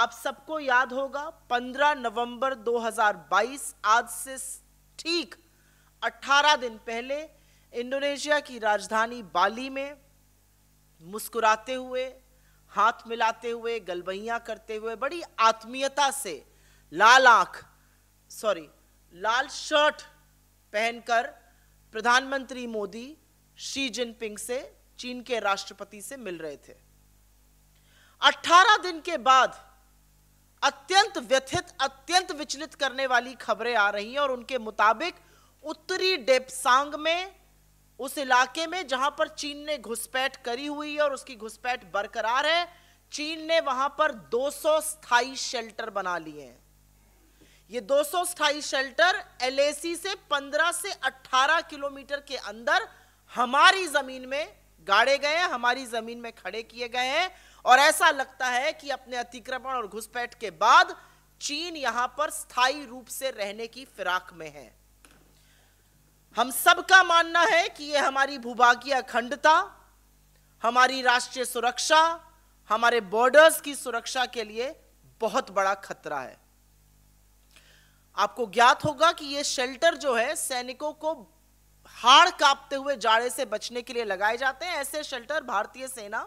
आप सबको याद होगा 15 नवंबर 2022 आज से ठीक 18 दिन पहले इंडोनेशिया की राजधानी बाली में मुस्कुराते हुए हाथ मिलाते हुए गलबैया करते हुए बड़ी आत्मीयता से लाल आंख सॉरी लाल शर्ट पहनकर प्रधानमंत्री मोदी शी जिनपिंग से चीन के राष्ट्रपति से मिल रहे थे 18 दिन के बाद अत्यंत व्यथित अत्यंत विचलित करने वाली खबरें आ रही हैं और उनके मुताबिक उत्तरी डेपसांग में उस इलाके में जहां पर चीन ने घुसपैठ करी हुई है और उसकी घुसपैठ बरकरार है चीन ने वहां पर 200 स्थाई शेल्टर बना लिए हैं ये 200 स्थाई शेल्टर एलएसी से 15 से 18 किलोमीटर के अंदर हमारी जमीन में गाड़े गए हैं हमारी जमीन में खड़े किए गए हैं और ऐसा लगता है कि अपने अतिक्रमण और घुसपैठ के बाद चीन यहां पर स्थायी रूप से रहने की फिराक में है हम सबका मानना है कि यह हमारी भूभागीय अखंडता हमारी राष्ट्रीय सुरक्षा हमारे बॉर्डर्स की सुरक्षा के लिए बहुत बड़ा खतरा है आपको ज्ञात होगा कि यह शेल्टर जो है सैनिकों को हाड़ कांपते हुए जाड़े से बचने के लिए लगाए जाते हैं ऐसे शेल्टर भारतीय सेना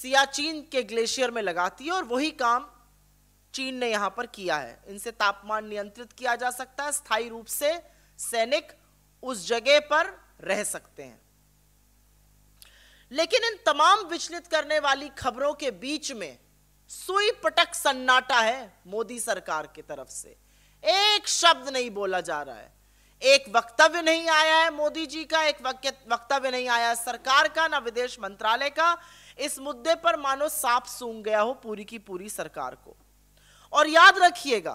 सियाचीन के ग्लेशियर में लगाती है और वही काम चीन ने यहां पर किया है इनसे तापमान नियंत्रित किया जा सकता है स्थायी रूप से सैनिक उस जगह पर रह सकते हैं लेकिन इन तमाम विचलित करने वाली खबरों के बीच में सुई पटक सन्नाटा है मोदी सरकार की तरफ से एक शब्द नहीं बोला जा रहा है एक वक्तव्य नहीं आया है मोदी जी का एक वक्तव्य नहीं आया है सरकार का ना विदेश मंत्रालय का इस मुद्दे पर मानो सांप सूंग गया हो पूरी की पूरी सरकार को और याद रखिएगा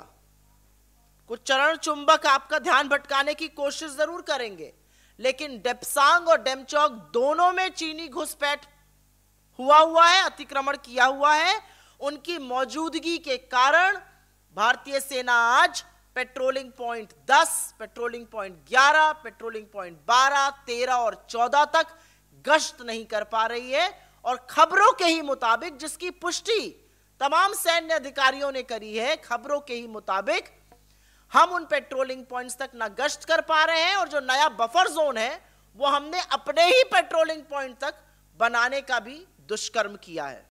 कुछ चरण चुंबक आपका ध्यान भटकाने की कोशिश जरूर करेंगे लेकिन डेपसांग और डेमचौक दोनों में चीनी घुसपैठ हुआ हुआ है अतिक्रमण किया हुआ है उनकी मौजूदगी के कारण भारतीय सेना आज patrolling point 10, patrolling point 11, patrolling point 12, 13 और 14 तक गश्त नहीं कर पा रही है और खबरों के ही मुताबिक जिसकी पुष्टि तमाम सैन्य अधिकारियों ने करी है खबरों के ही मुताबिक हम उन पेट्रोलिंग पॉइंट्स तक ना गश्त कर पा रहे हैं और जो नया बफर जोन है वो हमने अपने ही पेट्रोलिंग पॉइंट तक बनाने का भी दुष्कर्म किया है